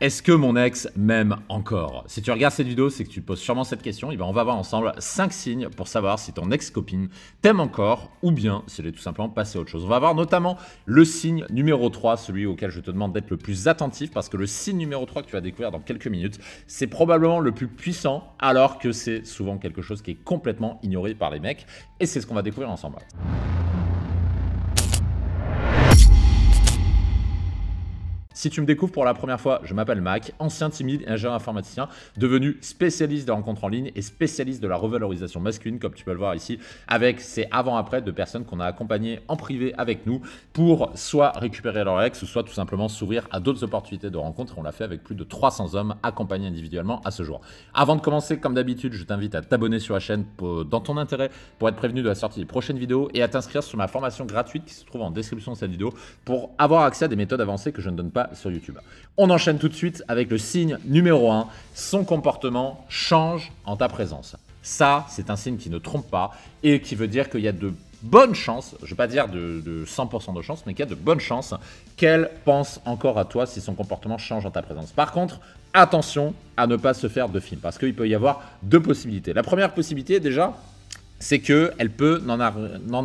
Est-ce que mon ex m'aime encore Si tu regardes cette vidéo, c'est que tu te poses sûrement cette question. on va voir ensemble 5 signes pour savoir si ton ex-copine t'aime encore ou bien si elle est tout simplement passée à autre chose. On va voir notamment le signe numéro 3, celui auquel je te demande d'être le plus attentif parce que le signe numéro 3 que tu vas découvrir dans quelques minutes, c'est probablement le plus puissant alors que c'est souvent quelque chose qui est complètement ignoré par les mecs. Et c'est ce qu'on va découvrir ensemble. Si tu me découvres pour la première fois, je m'appelle Mac, ancien timide ingénieur informaticien, devenu spécialiste des rencontres en ligne et spécialiste de la revalorisation masculine, comme tu peux le voir ici, avec ces avant-après de personnes qu'on a accompagnées en privé avec nous pour soit récupérer leur ex ou soit tout simplement s'ouvrir à d'autres opportunités de rencontres. On l'a fait avec plus de 300 hommes accompagnés individuellement à ce jour. Avant de commencer, comme d'habitude, je t'invite à t'abonner sur la chaîne dans ton intérêt pour être prévenu de la sortie des prochaines vidéos et à t'inscrire sur ma formation gratuite qui se trouve en description de cette vidéo pour avoir accès à des méthodes avancées que je ne donne pas sur YouTube. On enchaîne tout de suite avec le signe numéro 1. Son comportement change en ta présence. Ça, c'est un signe qui ne trompe pas et qui veut dire qu'il y a de bonnes chances, je ne vais pas dire de, de 100% de chances, mais qu'il y a de bonnes chances qu'elle pense encore à toi si son comportement change en ta présence. Par contre, attention à ne pas se faire de film parce qu'il peut y avoir deux possibilités. La première possibilité, déjà, c'est qu'elle peut n'en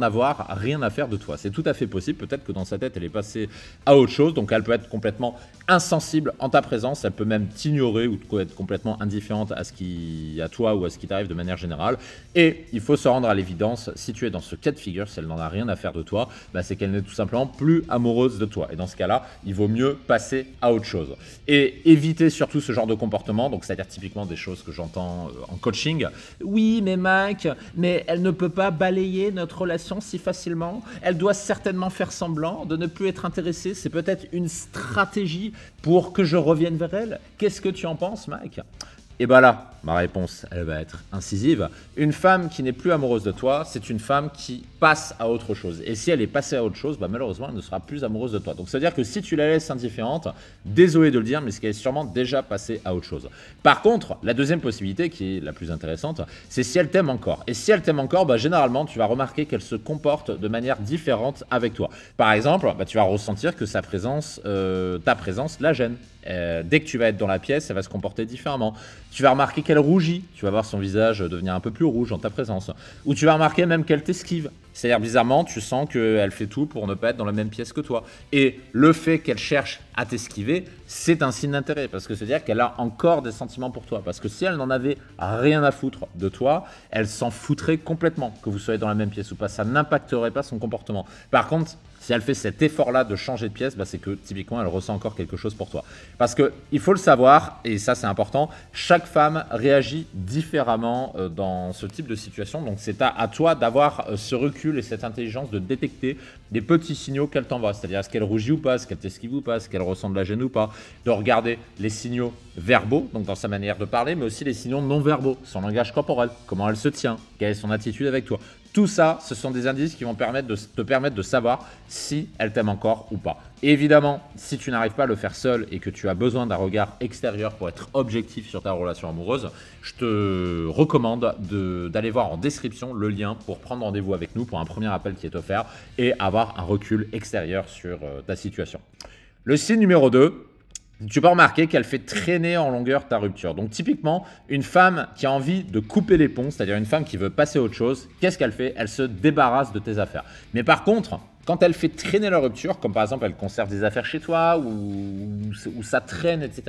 avoir rien à faire de toi. C'est tout à fait possible. Peut-être que dans sa tête, elle est passée à autre chose. Donc, elle peut être complètement insensible en ta présence. Elle peut même t'ignorer ou être complètement indifférente à ce qui, à toi ou à ce qui t'arrive de manière générale. Et il faut se rendre à l'évidence. Si tu es dans ce cas de figure, si elle n'en a rien à faire de toi, bah, c'est qu'elle n'est tout simplement plus amoureuse de toi. Et dans ce cas-là, il vaut mieux passer à autre chose. Et éviter surtout ce genre de comportement. Donc, c'est-à-dire typiquement des choses que j'entends euh, en coaching. Oui, mais Mike, mais elle ne peut pas balayer notre relation si facilement. Elle doit certainement faire semblant de ne plus être intéressée. C'est peut-être une stratégie pour que je revienne vers elle. Qu'est-ce que tu en penses, Mike Et eh ben là, Ma réponse, elle va être incisive. Une femme qui n'est plus amoureuse de toi, c'est une femme qui passe à autre chose. Et si elle est passée à autre chose, bah, malheureusement, elle ne sera plus amoureuse de toi. Donc, c'est à dire que si tu la laisses indifférente, désolé de le dire, mais ce qu'elle est sûrement déjà passée à autre chose. Par contre, la deuxième possibilité, qui est la plus intéressante, c'est si elle t'aime encore. Et si elle t'aime encore, bah, généralement, tu vas remarquer qu'elle se comporte de manière différente avec toi. Par exemple, bah, tu vas ressentir que sa présence, euh, ta présence la gêne. Euh, dès que tu vas être dans la pièce, elle va se comporter différemment. Tu vas remarquer qu'elle rougit. Tu vas voir son visage devenir un peu plus rouge en ta présence. Ou tu vas remarquer même qu'elle t'esquive. C'est-à-dire, bizarrement, tu sens qu'elle fait tout pour ne pas être dans la même pièce que toi. Et le fait qu'elle cherche à t'esquiver, c'est un signe d'intérêt. Parce que c'est-à-dire qu'elle a encore des sentiments pour toi. Parce que si elle n'en avait rien à foutre de toi, elle s'en foutrait complètement que vous soyez dans la même pièce ou pas. Ça n'impacterait pas son comportement. Par contre, si elle fait cet effort-là de changer de pièce, bah, c'est que typiquement, elle ressent encore quelque chose pour toi. Parce que il faut le savoir, et ça c'est important, chaque femme réagit différemment euh, dans ce type de situation. Donc c'est à, toi d'avoir euh, ce recul et cette intelligence de détecter des petits signaux qu'elle t'envoie. C'est-à-dire est-ce qu'elle rougit ou pas, est-ce qu'elle t'esquive ou pas, est-ce qu'elle ressent de la gêne ou pas. De regarder les signaux verbaux, donc dans sa manière de parler, mais aussi les signaux non verbaux, son langage corporel, comment elle se tient, quelle est son attitude avec toi. Tout ça, ce sont des indices qui vont permettre de, te permettre de savoir si elle t'aime encore ou pas. évidemment, si tu n'arrives pas à le faire seul et que tu as besoin d'un regard extérieur pour être objectif sur ta relation amoureuse, je te recommande d'aller voir en description le lien pour prendre rendez-vous avec nous pour un premier appel qui est offert et avoir un recul extérieur sur euh, ta situation. Le signe numéro 2, tu peux remarquer qu'elle fait traîner en longueur ta rupture. Donc typiquement, une femme qui a envie de couper les ponts, c'est-à-dire une femme qui veut passer à autre chose, qu'est-ce qu'elle fait Elle se débarrasse de tes affaires. Mais par contre, quand elle fait traîner la rupture, comme par exemple elle conserve des affaires chez toi ou, ça traîne, etc.,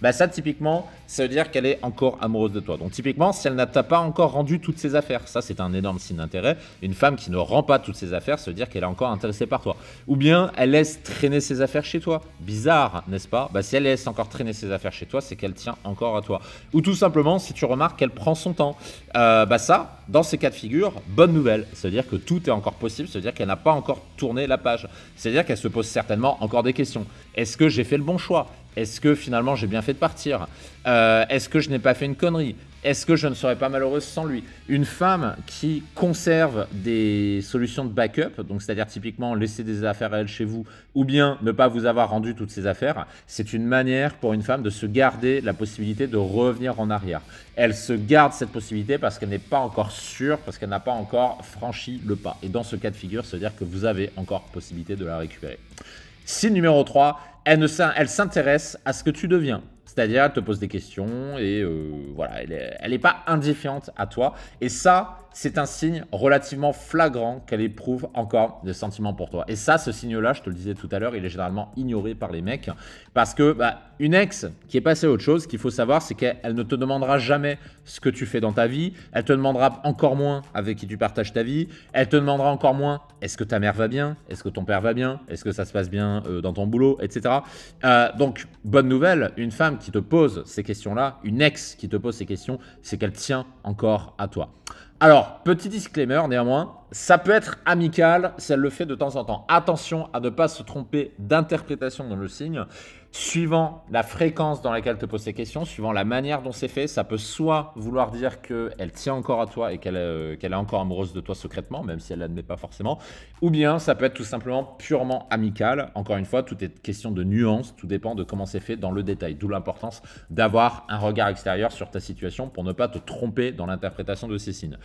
bah ça typiquement, ça veut dire qu'elle est encore amoureuse de toi. Donc typiquement, si elle n'a pas encore rendu toutes ses affaires, ça c'est un énorme signe d'intérêt. Une femme qui ne rend pas toutes ses affaires, ça veut dire qu'elle est encore intéressée par toi. Ou bien elle laisse traîner ses affaires chez toi. Bizarre, n'est-ce pas bah, Si elle laisse encore traîner ses affaires chez toi, c'est qu'elle tient encore à toi. Ou tout simplement, si tu remarques qu'elle prend son temps, euh, bah ça, dans ces cas de figure, bonne nouvelle. Ça veut dire que tout est encore possible, ça veut dire qu'elle n'a pas encore tourner la page. C'est-à-dire qu'elle se pose certainement encore des questions. Est-ce que j'ai fait le bon choix Est-ce que finalement j'ai bien fait de partir euh, Est-ce que je n'ai pas fait une connerie est-ce que je ne serais pas malheureuse sans lui Une femme qui conserve des solutions de backup, donc c'est-à-dire typiquement laisser des affaires à elle chez vous, ou bien ne pas vous avoir rendu toutes ses affaires, c'est une manière pour une femme de se garder la possibilité de revenir en arrière. Elle se garde cette possibilité parce qu'elle n'est pas encore sûre, parce qu'elle n'a pas encore franchi le pas. Et dans ce cas de figure, se dire que vous avez encore possibilité de la récupérer. Signe numéro 3, elle s'intéresse à ce que tu deviens. C'est-à-dire, elle te pose des questions et euh, voilà, elle n'est pas indifférente à toi. Et ça, c'est un signe relativement flagrant qu'elle éprouve encore des sentiments pour toi. Et ça, ce signe-là, je te le disais tout à l'heure, il est généralement ignoré par les mecs parce que bah, une ex qui est passée à autre chose, ce qu'il faut savoir, c'est qu'elle ne te demandera jamais ce que tu fais dans ta vie. Elle te demandera encore moins avec qui tu partages ta vie. Elle te demandera encore moins est-ce que ta mère va bien, est-ce que ton père va bien, est-ce que ça se passe bien euh, dans ton boulot, etc. Euh, donc, bonne nouvelle, une femme qui te pose ces questions-là, une ex qui te pose ces questions, c'est qu'elle tient encore à toi. Alors, petit disclaimer néanmoins, ça peut être amical si elle le fait de temps en temps. Attention à ne pas se tromper d'interprétation dans le signe. Suivant la fréquence dans laquelle te pose ces questions, suivant la manière dont c'est fait, ça peut soit vouloir dire qu'elle tient encore à toi et euh, qu'elle est encore amoureuse de toi secrètement, même si elle l'admet pas forcément, ou bien ça peut être tout simplement purement amical. Encore une fois, tout est question de nuance, tout dépend de comment c'est fait dans le détail, d'où l'importance d'avoir un regard extérieur sur ta situation pour ne pas te tromper dans l'interprétation de ces signes.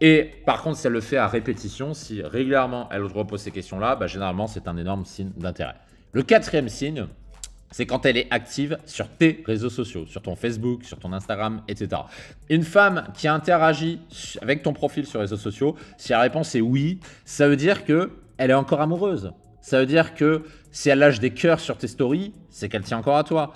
Et par contre, si elle le fait à répétition, si régulièrement elle te repose ces questions-là, bah, généralement c'est un énorme signe d'intérêt. Le quatrième signe, c'est quand elle est active sur tes réseaux sociaux, sur ton Facebook, sur ton Instagram, etc. Une femme qui interagit avec ton profil sur les réseaux sociaux, si la réponse est oui, ça veut dire que elle est encore amoureuse. Ça veut dire que si elle lâche des cœurs sur tes stories, c'est qu'elle tient encore à toi.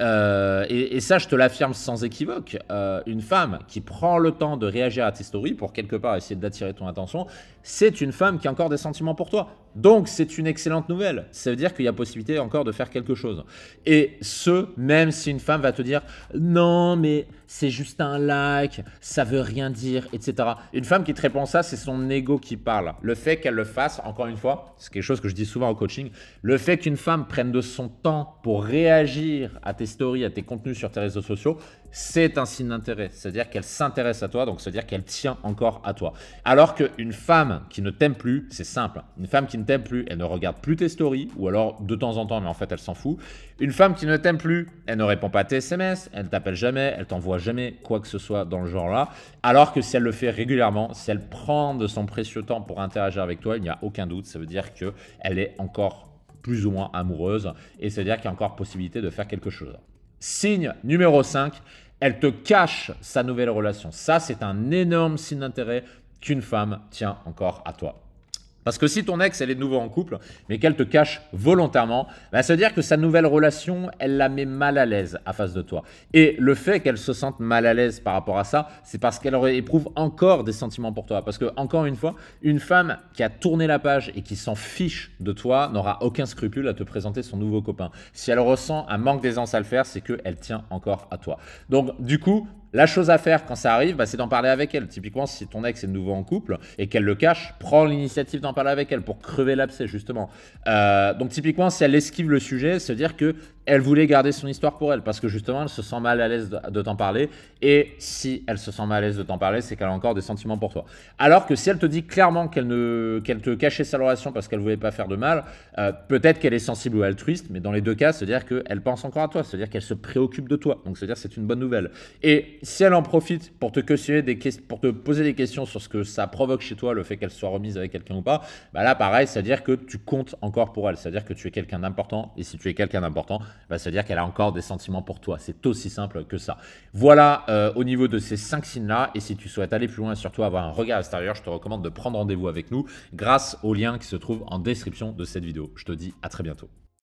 Euh, et, ça, je te l'affirme sans équivoque. Euh, une femme qui prend le temps de réagir à tes stories pour quelque part essayer d'attirer ton attention, c'est une femme qui a encore des sentiments pour toi. Donc c'est une excellente nouvelle. Ça veut dire qu'il y a possibilité encore de faire quelque chose. Et ce, même si une femme va te dire non, mais c'est juste un like, ça veut rien dire, etc. Une femme qui te répond ça, c'est son ego qui parle. Le fait qu'elle le fasse, encore une fois, c'est quelque chose que je dis souvent au coaching, le fait qu'une femme prenne de son temps pour réagir à tes stories, à tes contenus sur tes réseaux sociaux, c'est un signe d'intérêt. C'est-à-dire qu'elle s'intéresse à toi, donc c'est-à-dire qu'elle tient encore à toi. Alors qu'une femme qui ne t'aime plus, c'est simple. Une femme qui ne t'aime plus, elle ne regarde plus tes stories, ou alors de temps en temps, mais en fait, elle s'en fout. Une femme qui ne t'aime plus, elle ne répond pas à tes SMS, elle ne t'appelle jamais, elle t'envoie jamais quoi que ce soit dans le genre-là. Alors que si elle le fait régulièrement, si elle prend de son précieux temps pour interagir avec toi, il n'y a aucun doute, ça veut dire qu'elle est encore plus ou moins amoureuse, et cest veut dire qu'il y a encore possibilité de faire quelque chose. Signe numéro 5, elle te cache sa nouvelle relation. Ça, c'est un énorme signe d'intérêt qu'une femme tient encore à toi. Parce que si ton ex, elle est de nouveau en couple, mais qu'elle te cache volontairement, va bah, ça veut dire que sa nouvelle relation, elle la met mal à l'aise à face de toi. Et le fait qu'elle se sente mal à l'aise par rapport à ça, c'est parce qu'elle éprouve encore des sentiments pour toi. Parce que, encore une fois, une femme qui a tourné la page et qui s'en fiche de toi n'aura aucun scrupule à te présenter son nouveau copain. Si elle ressent un manque d'aisance à le faire, c'est qu'elle tient encore à toi. Donc, du coup, la chose à faire quand ça arrive, bah, c'est d'en parler avec elle. Typiquement, si ton ex est nouveau en couple et qu'elle le cache, prends l'initiative d'en parler avec elle pour crever l'abcès, justement. Euh, donc, typiquement, si elle esquive le sujet, c'est dire que elle voulait garder son histoire pour elle parce que justement, elle se sent mal à l'aise de, t'en parler. Et si elle se sent mal à l'aise de t'en parler, c'est qu'elle a encore des sentiments pour toi. Alors que si elle te dit clairement qu'elle ne, te cachait sa relation parce qu'elle voulait pas faire de mal, euh, peut-être qu'elle est sensible ou altruiste, mais dans les deux cas, c'est dire qu'elle pense encore à toi, c'est dire qu'elle se préoccupe de toi. Donc, à dire c'est une bonne nouvelle. Et si elle en profite pour te, pour te poser des questions sur ce que ça provoque chez toi, le fait qu'elle soit remise avec quelqu'un ou pas, bah là, pareil, c'est-à-dire que tu comptes encore pour elle. C'est-à-dire que tu es quelqu'un d'important. Et si tu es quelqu'un d'important, bah, c'est-à-dire qu'elle a encore des sentiments pour toi. C'est aussi simple que ça. Voilà euh, au niveau de ces cinq signes-là. Et si tu souhaites aller plus loin surtout avoir un regard extérieur, je te recommande de prendre rendez-vous avec nous grâce au lien qui se trouve en description de cette vidéo. Je te dis à très bientôt.